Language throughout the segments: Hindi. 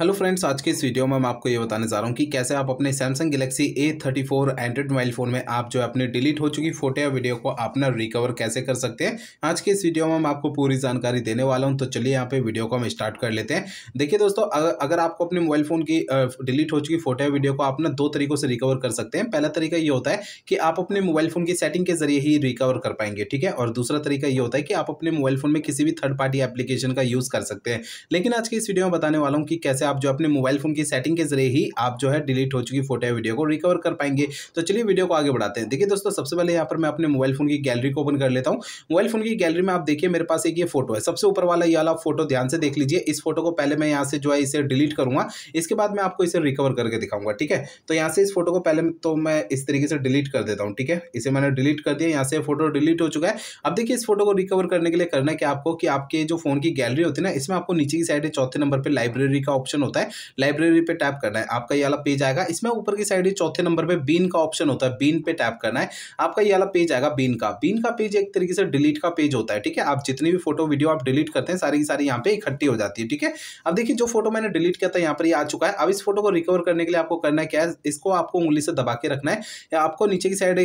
हेलो फ्रेंड्स आज के इस वीडियो में मैं आपको ये बताने जा रहा हूँ कि कैसे आप अपने Samsung Galaxy A thirty four Android mobile phone में आप जो अपने डिलीट हो चुकी फोटो या वीडियो को अपना रिकवर कैसे कर सकते हैं आज के इस वीडियो में मैं आपको पूरी जानकारी देने वाला हूँ तो चलिए यहाँ पे वीडियो को हम स्टार्ट कर लेते हैं देखिए दोस्तों अगर आपको अपने मोबाइल फ़ोन की डिलीट हो चुकी फोटो या वीडियो को अपना दो तरीकों से रिकवर कर सकते हैं पहला तरीका ये होता है कि आप अपने मोबाइल फ़ोन की सेटिंग के जरिए ही रिकवर कर पाएंगे ठीक है और दूसरा तरीका ये होता है कि आप अपने मोबाइल फ़ोन में किसी भी थर्ड पार्टी एप्लीकेशन का यूज़ कर सकते हैं लेकिन आज के इस वीडियो में बताने वाला हूँ कि कैसे आप जो अपने मोबाइल फ़ोन की सेटिंग के जरिए ही आप जो है डिलीट हो चुकी फोटो या वीडियो को रिकवर कर पाएंगे तो चलिए वीडियो को आगे बढ़ाते हैं देखिए दोस्तों सबसे पहले यहाँ पर मैं अपने मोबाइल फ़ोन की गैलरी को ओपन कर लेता हूँ मोबाइल फ़ोन की गैलरी में आप देखिए मेरे पास एक ये फोटो है सबसे ऊपर वाला ये वाला फोटो ध्यान से देख लीजिए इस फोटो को पहले मैं यहाँ से जो है इसे डिलीट करूंगा इसके बाद मैं आपको इसे रिकवर करके दिखाऊंगा ठीक है तो यहाँ से इस फोटो को पहले तो मैं इस तरीके से डिलीट कर देता हूँ ठीक है इसे मैंने डिलीट कर दिया यहाँ से फोटो डिलीट हो चुका है अब देखिए इस फोटो को रिकवर करने के लिए करना है कि आपको कि आपके जो फोन की गैलरी होती है ना इसमें आपको नीचे की साइड चौथे नंबर पर लाइब्रेरी का ऑप्शन ऑप्शन होता है लाइब्रेरी पे टैप करना है आपका ये वाला पेज आएगा इसमें ऊपर की साइड चौथे नंबर पे बीन का ऑप्शन होता है बीन पे टैप करना है आपका ये वाला पेज आएगा बीन का बीन का पेज एक तरीके से डिलीट का पेज होता है ठीक है आप जितनी भी फोटो वीडियो आप डिलीट करते हैं सारी की सारी यहाँ पे इकट्ठी हो जाती है ठीक है अब देखिए जो फोटो मैंने डिलीट किया था यहाँ पर आ चुका है अब इस फोटो को रिकवर करने के लिए आपको करना है क्या है इसको आपको उंगली से दबा के रखना है या आपको नीचे की साइड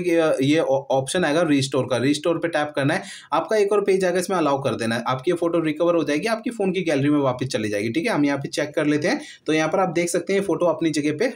ये ऑप्शन आएगा रिस्टोर का रिस्टोर पर टैप करना है आपका एक और पेज आएगा इसमें अलाउ कर देना है आपकी फोटो रिकवर हो जाएगी आपकी फोन की गैलरी में वापस चली जाएगी ठीक है हम यहाँ पे चेक कर लेते देते हैं तो यहाँ पर आप देख सकते हैं ये फोटो अपनी जगह पे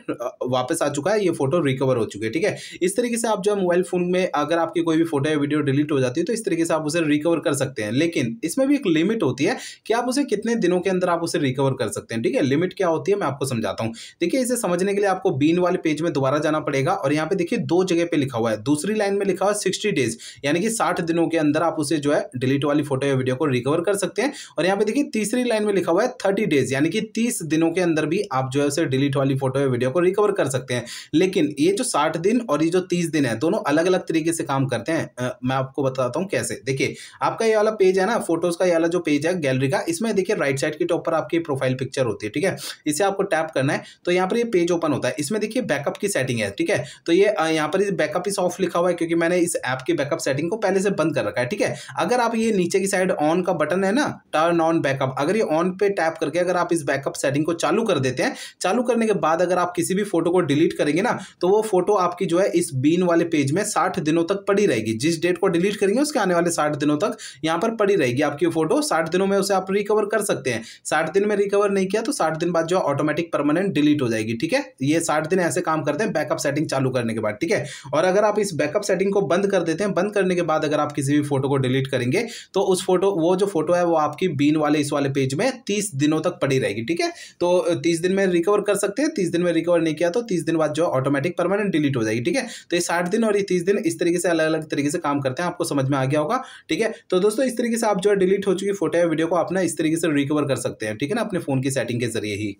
वापस आ चुका है ये फोटो रिकवर हो चुकी है ठीक है इस तरीके से आप जो मोबाइल फोन में अगर आपकी कोई भी फोटो या वीडियो डिलीट हो जाती है तो इस तरीके से आप उसे रिकवर कर सकते हैं लेकिन इसमें भी एक लिमिट होती है कि आप उसे कितने दिनों के अंदर आप उसे रिकवर कर सकते हैं ठीक है लिमिट क्या होती है मैं आपको समझाता हूँ देखिए इसे समझने के लिए आपको बीन वाले पेज में दोबारा जाना पड़ेगा और यहाँ पे देखिए दो जगह पर लिखा हुआ है दूसरी लाइन में लिखा हुआ सिक्सटी डेज यानी कि साठ दिनों के अंदर आप उसे जो है डिलीट वाली फोटो या वीडियो को रिकवर कर सकते हैं और यहाँ पे देखिए तीसरी लाइन में लिखा हुआ है थर्टी डेज यानी कि तीस दिनों के अंदर भी आप जो है उसे डिलीट वाली फोटो या वीडियो को रिकवर कर सकते हैं लेकिन ये जो साठ दिन और ये जो तीस दिन है दोनों अलग अलग तरीके से काम करते हैं आ, मैं आपको बताता हूँ कैसे देखिए आपका ये वाला पेज है ना फोटोज का ये वाला जो पेज है गैलरी का इसमें देखिए राइट साइड के टॉप पर आपकी प्रोफाइल पिक्चर होती है ठीक है इसे आपको टैप करना है तो यहाँ पर ये पेज ओपन होता है इसमें देखिए बैकअप की सेटिंग है ठीक है तो ये यहाँ पर बैकअप इस ऑफ लिखा हुआ है क्योंकि मैंने इस ऐप की बैकअप सेटिंग को पहले से बंद कर रखा है ठीक है अगर आप ये नीचे की साइड ऑन का बटन है ना टर्न ऑन बैकअप अगर ये ऑन पे टैप करके अगर आप इस बैकअप सेटिंग सेटिंग को चालू कर देते हैं चालू करने के बाद अगर आप किसी भी फोटो को डिलीट करेंगे ना तो वो फोटो आपकी जो है इस बीन वाले पेज में साठ दिनों तक पड़ी रहेगी जिस डेट को डिलीट करेंगे उसके आने वाले साठ दिनों तक यहाँ पर पड़ी रहेगी आपकी फोटो साठ दिनों में उसे आप रिकवर कर सकते हैं साठ दिन में रिकवर नहीं किया तो साठ दिन बाद जो ऑटोमेटिक परमानेंट डिलीट हो जाएगी ठीक है ये साठ दिन ऐसे काम करते हैं बैकअप सेटिंग चालू करने के बाद ठीक है और अगर आप इस बैकअप सेटिंग को बंद कर देते हैं बंद करने के बाद अगर आप किसी भी फोटो को डिलीट करेंगे तो उस फोटो वो जो फोटो है वो आपकी बीन वाले इस वाले पेज में तीस दिनों तक पड़ी रहेगी ठीक है तो तीस दिन में रिकवर कर सकते हैं तीस दिन में रिकवर नहीं किया तो तीस दिन बाद जो ऑटोमेटिक परमानेंट डिलीट हो जाएगी ठीक है तो ये साठ दिन और ये तीस दिन इस तरीके से अलग अलग तरीके से काम करते हैं आपको समझ में आ गया होगा ठीक है तो दोस्तों इस तरीके से आप जो है डिलीट हो चुकी फोटो या वीडियो को अपना इस तरीके से रिकवर कर सकते हैं ठीक है ना अपने फोन की सेटिंग के जरिए ही